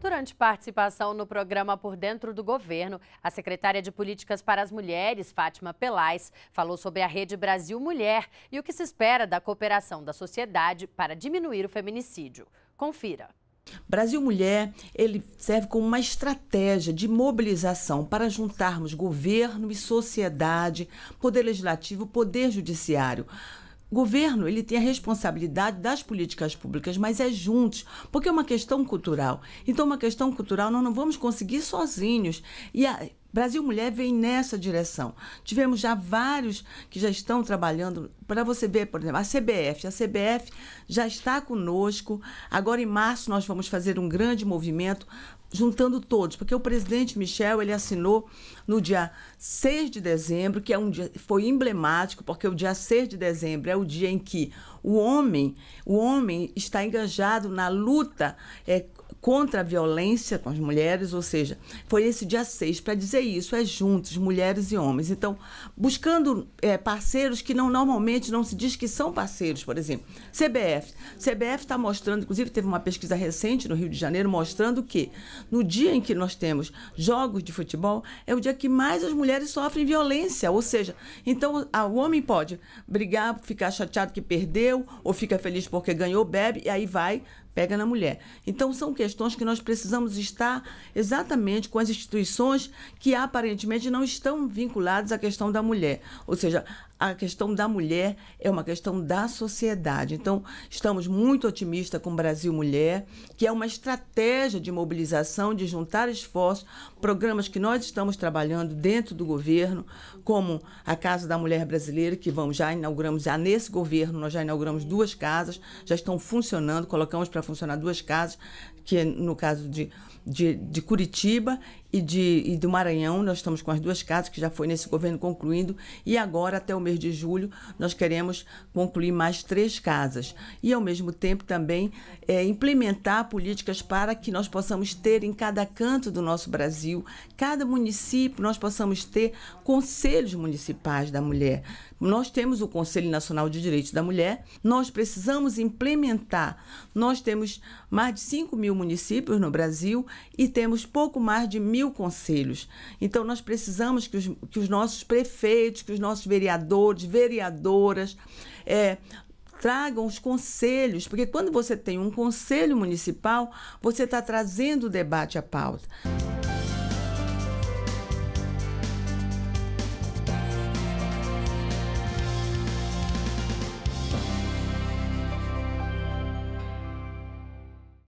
Durante participação no programa Por Dentro do Governo, a secretária de Políticas para as Mulheres, Fátima Pelais, falou sobre a Rede Brasil Mulher e o que se espera da cooperação da sociedade para diminuir o feminicídio. Confira. Brasil Mulher, ele serve como uma estratégia de mobilização para juntarmos governo e sociedade, poder legislativo, poder judiciário o governo ele tem a responsabilidade das políticas públicas, mas é juntos, porque é uma questão cultural. Então, é uma questão cultural nós não vamos conseguir sozinhos. E a Brasil Mulher vem nessa direção. Tivemos já vários que já estão trabalhando. Para você ver, por exemplo, a CBF. A CBF já está conosco. Agora, em março, nós vamos fazer um grande movimento juntando todos, porque o presidente Michel ele assinou no dia 6 de dezembro, que é um dia foi emblemático, porque o dia 6 de dezembro é o dia em que o homem, o homem está engajado na luta é, contra a violência com as mulheres, ou seja, foi esse dia 6 para dizer isso, é juntos, mulheres e homens. Então, buscando é, parceiros que não normalmente não se diz que são parceiros, por exemplo, CBF. CBF está mostrando, inclusive teve uma pesquisa recente no Rio de Janeiro mostrando que no dia em que nós temos jogos de futebol, é o dia que mais as mulheres sofrem violência, ou seja, então ah, o homem pode brigar, ficar chateado que perdeu, ou fica feliz porque ganhou, bebe, e aí vai pega na mulher. Então, são questões que nós precisamos estar exatamente com as instituições que aparentemente não estão vinculadas à questão da mulher. Ou seja, a questão da mulher é uma questão da sociedade. Então, estamos muito otimistas com o Brasil Mulher, que é uma estratégia de mobilização, de juntar esforços, programas que nós estamos trabalhando dentro do governo, como a Casa da Mulher Brasileira, que vamos já inauguramos já nesse governo, nós já inauguramos duas casas, já estão funcionando, colocamos para para funcionar duas casas, que é no caso de, de, de Curitiba e, de, e do Maranhão. Nós estamos com as duas casas, que já foi nesse governo concluindo, e agora, até o mês de julho, nós queremos concluir mais três casas. E, ao mesmo tempo, também é, implementar políticas para que nós possamos ter em cada canto do nosso Brasil, cada município, nós possamos ter conselhos municipais da mulher. Nós temos o Conselho Nacional de Direitos da Mulher, nós precisamos implementar. Nós temos mais de 5 mil municípios no Brasil e temos pouco mais de mil mil conselhos. Então, nós precisamos que os, que os nossos prefeitos, que os nossos vereadores, vereadoras, é, tragam os conselhos, porque quando você tem um conselho municipal, você está trazendo o debate à pauta.